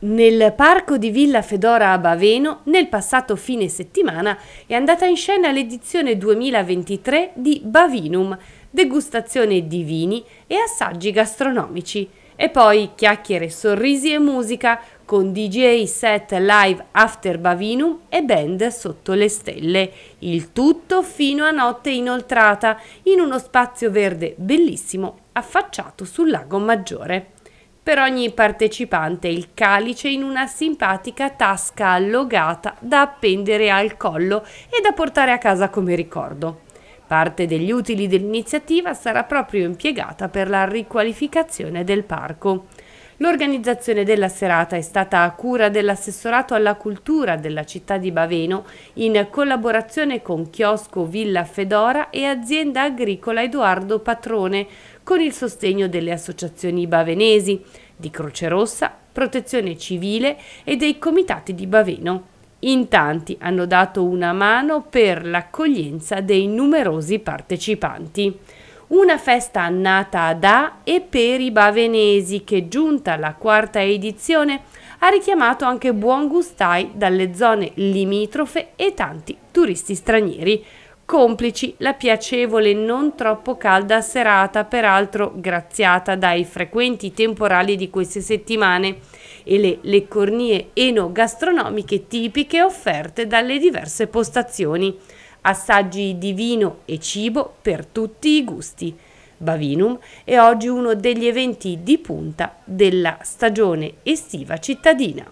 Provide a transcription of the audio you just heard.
Nel parco di Villa Fedora a Baveno, nel passato fine settimana, è andata in scena l'edizione 2023 di Bavinum, degustazione di vini e assaggi gastronomici. E poi chiacchiere, sorrisi e musica con DJ set live after Bavinum e band sotto le stelle. Il tutto fino a notte inoltrata in uno spazio verde bellissimo affacciato sul lago Maggiore per ogni partecipante il calice in una simpatica tasca allogata da appendere al collo e da portare a casa come ricordo. Parte degli utili dell'iniziativa sarà proprio impiegata per la riqualificazione del parco. L'organizzazione della serata è stata a cura dell'assessorato alla cultura della città di Baveno in collaborazione con Chiosco Villa Fedora e azienda agricola Edoardo Patrone con il sostegno delle associazioni bavenesi di Croce Rossa, Protezione Civile e dei comitati di Baveno. In tanti hanno dato una mano per l'accoglienza dei numerosi partecipanti. Una festa nata da e per i bavenesi che, giunta alla quarta edizione, ha richiamato anche buon gustai dalle zone limitrofe e tanti turisti stranieri. Complici la piacevole e non troppo calda serata, peraltro graziata dai frequenti temporali di queste settimane e le, leccornie enogastronomiche tipiche offerte dalle diverse postazioni assaggi di vino e cibo per tutti i gusti. Bavinum è oggi uno degli eventi di punta della stagione estiva cittadina.